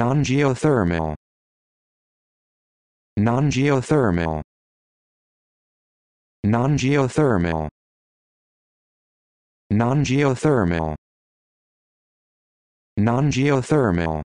non-geothermal non-geothermal non-geothermal non-geothermal non-geothermal